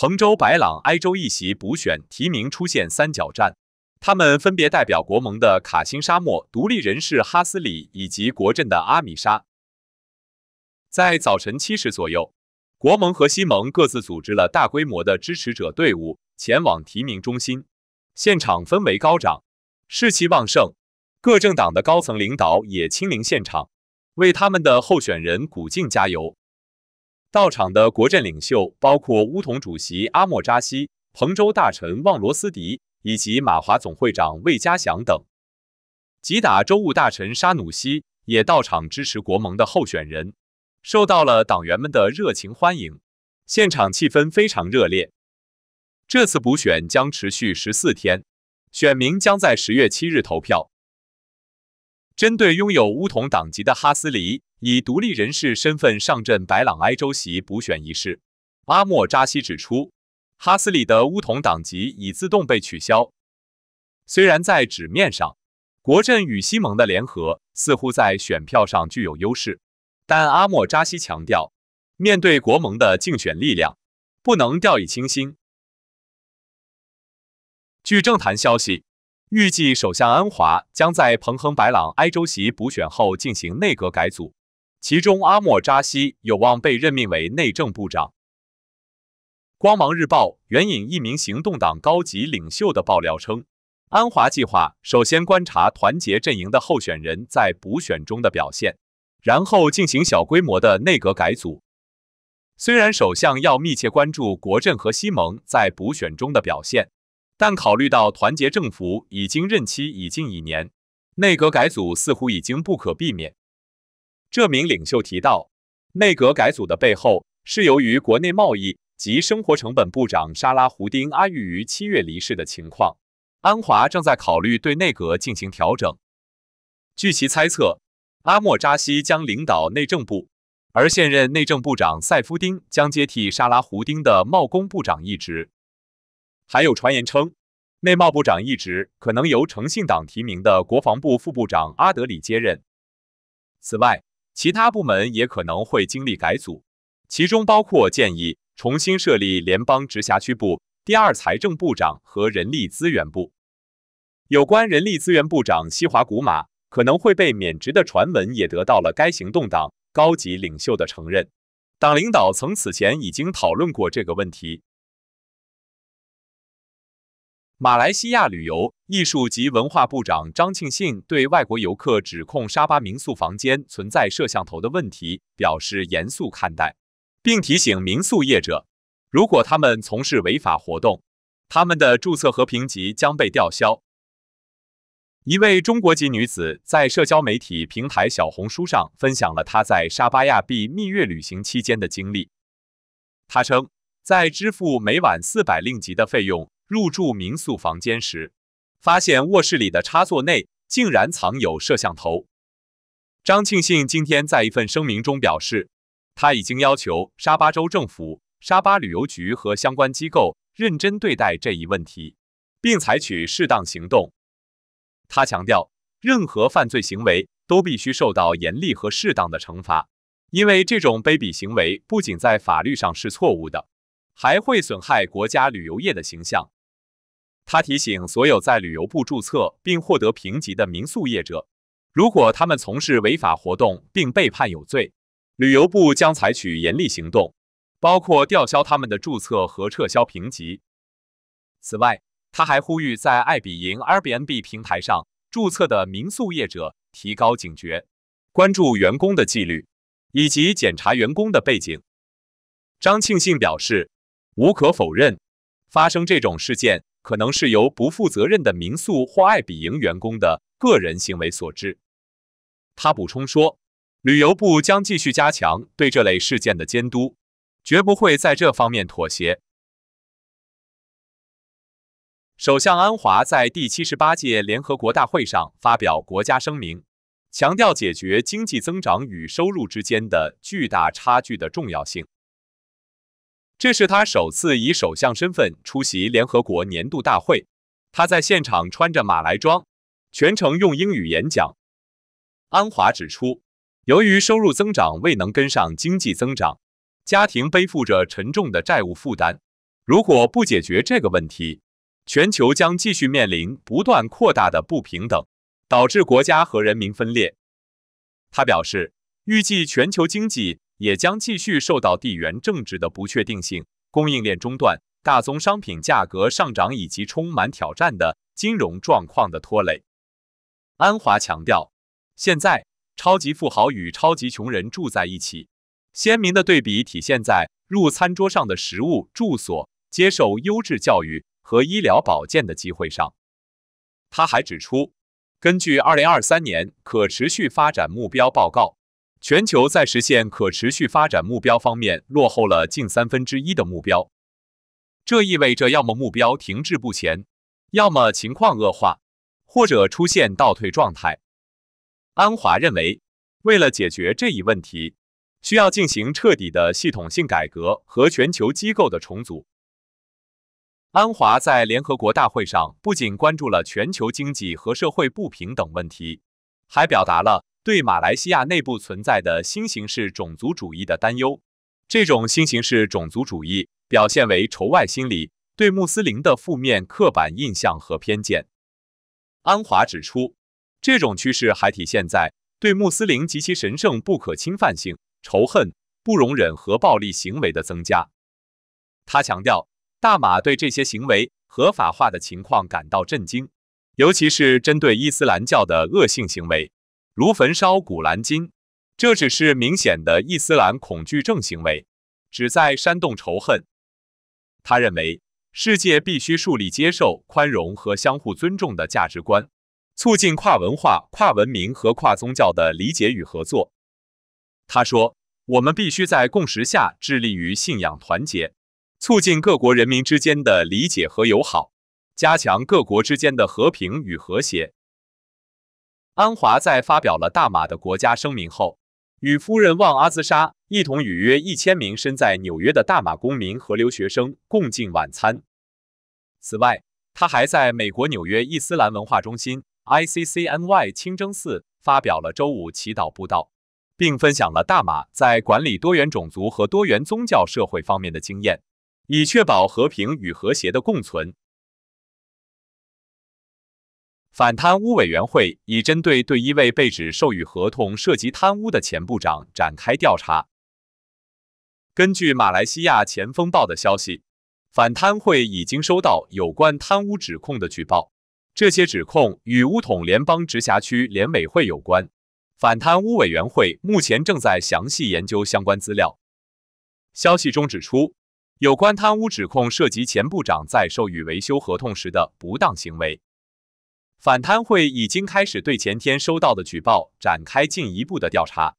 彭州、白朗、埃州一席补选提名出现三角战，他们分别代表国盟的卡辛沙漠、独立人士哈斯里以及国阵的阿米沙。在早晨七时左右，国盟和西盟各自组织了大规模的支持者队伍前往提名中心，现场氛围高涨，士气旺盛。各政党的高层领导也亲临现场，为他们的候选人鼓劲加油。到场的国阵领袖包括乌统主席阿莫扎西、彭州大臣旺罗斯迪以及马华总会长魏嘉祥等。吉打州务大臣沙努西也到场支持国盟的候选人，受到了党员们的热情欢迎，现场气氛非常热烈。这次补选将持续十四天，选民将在十月七日投票。针对拥有乌统党籍的哈斯里以独立人士身份上阵白朗埃州席补选一事，阿莫扎西指出，哈斯里的乌统党籍已自动被取消。虽然在纸面上，国阵与西盟的联合似乎在选票上具有优势，但阿莫扎西强调，面对国盟的竞选力量，不能掉以轻心。据政坛消息。预计首相安华将在彭亨、白朗、埃州席补选后进行内阁改组，其中阿莫扎西有望被任命为内政部长。《光芒日报》援引一名行动党高级领袖的爆料称，安华计划首先观察团结阵营的候选人在补选中的表现，然后进行小规模的内阁改组。虽然首相要密切关注国政和西盟在补选中的表现。但考虑到团结政府已经任期已近一年，内阁改组似乎已经不可避免。这名领袖提到，内阁改组的背后是由于国内贸易及生活成本部长沙拉·胡丁阿玉于七月离世的情况。安华正在考虑对内阁进行调整。据其猜测，阿莫扎西将领导内政部，而现任内政部长塞夫丁将接替沙拉·胡丁的贸工部长一职。还有传言称，内贸部长一职可能由诚信党提名的国防部副部长阿德里接任。此外，其他部门也可能会经历改组，其中包括建议重新设立联邦直辖区部、第二财政部长和人力资源部。有关人力资源部长西华古马可能会被免职的传闻也得到了该行动党高级领袖的承认。党领导曾此前已经讨论过这个问题。马来西亚旅游、艺术及文化部长张庆信对外国游客指控沙巴民宿房间存在摄像头的问题表示严肃看待，并提醒民宿业者，如果他们从事违法活动，他们的注册和评级将被吊销。一位中国籍女子在社交媒体平台小红书上分享了她在沙巴亚庇蜜月旅行期间的经历。她称，在支付每晚四百令吉的费用入住民宿房间时，发现卧室里的插座内竟然藏有摄像头。张庆信今天在一份声明中表示，他已经要求沙巴州政府、沙巴旅游局和相关机构认真对待这一问题，并采取适当行动。他强调，任何犯罪行为都必须受到严厉和适当的惩罚，因为这种卑鄙行为不仅在法律上是错误的。还会损害国家旅游业的形象。他提醒所有在旅游部注册并获得评级的民宿业者，如果他们从事违法活动并被判有罪，旅游部将采取严厉行动，包括吊销他们的注册和撤销评级。此外，他还呼吁在爱彼迎 Airbnb 平台上注册的民宿业者提高警觉，关注员工的纪律以及检查员工的背景。张庆信表示。无可否认，发生这种事件可能是由不负责任的民宿或爱彼迎员工的个人行为所致。他补充说，旅游部将继续加强对这类事件的监督，绝不会在这方面妥协。首相安华在第七十八届联合国大会上发表国家声明，强调解决经济增长与收入之间的巨大差距的重要性。这是他首次以首相身份出席联合国年度大会。他在现场穿着马来装，全程用英语演讲。安华指出，由于收入增长未能跟上经济增长，家庭背负着沉重的债务负担。如果不解决这个问题，全球将继续面临不断扩大的不平等，导致国家和人民分裂。他表示，预计全球经济。也将继续受到地缘政治的不确定性、供应链中断、大宗商品价格上涨以及充满挑战的金融状况的拖累。安华强调，现在超级富豪与超级穷人住在一起，鲜明的对比体现在入餐桌上的食物、住所、接受优质教育和医疗保健的机会上。他还指出，根据《二零二三年可持续发展目标报告》。全球在实现可持续发展目标方面落后了近三分之一的目标，这意味着要么目标停滞不前，要么情况恶化，或者出现倒退状态。安华认为，为了解决这一问题，需要进行彻底的系统性改革和全球机构的重组。安华在联合国大会上不仅关注了全球经济和社会不平等问题，还表达了。对马来西亚内部存在的新形式种族主义的担忧，这种新形式种族主义表现为仇外心理、对穆斯林的负面刻板印象和偏见。安华指出，这种趋势还体现在对穆斯林及其神圣不可侵犯性仇恨、不容忍和暴力行为的增加。他强调，大马对这些行为合法化的情况感到震惊，尤其是针对伊斯兰教的恶性行为。如焚烧《古兰经》，这只是明显的伊斯兰恐惧症行为，旨在煽动仇恨。他认为，世界必须树立接受、宽容和相互尊重的价值观，促进跨文化、跨文明和跨宗教的理解与合作。他说：“我们必须在共识下致力于信仰团结，促进各国人民之间的理解和友好，加强各国之间的和平与和谐。”安华在发表了大马的国家声明后，与夫人旺阿兹莎一同与约一千名身在纽约的大马公民和留学生共进晚餐。此外，他还在美国纽约伊斯兰文化中心 （ICCNY） 清真寺发表了周五祈祷布道，并分享了大马在管理多元种族和多元宗教社会方面的经验，以确保和平与和谐的共存。反贪污委员会已针对对一位被指授予合同涉及贪污的前部长展开调查。根据马来西亚《前风暴》的消息，反贪会已经收到有关贪污指控的举报，这些指控与乌统联邦直辖区联委会有关。反贪污委员会目前正在详细研究相关资料。消息中指出，有关贪污指控涉及前部长在授予维修合同时的不当行为。反贪会已经开始对前天收到的举报展开进一步的调查。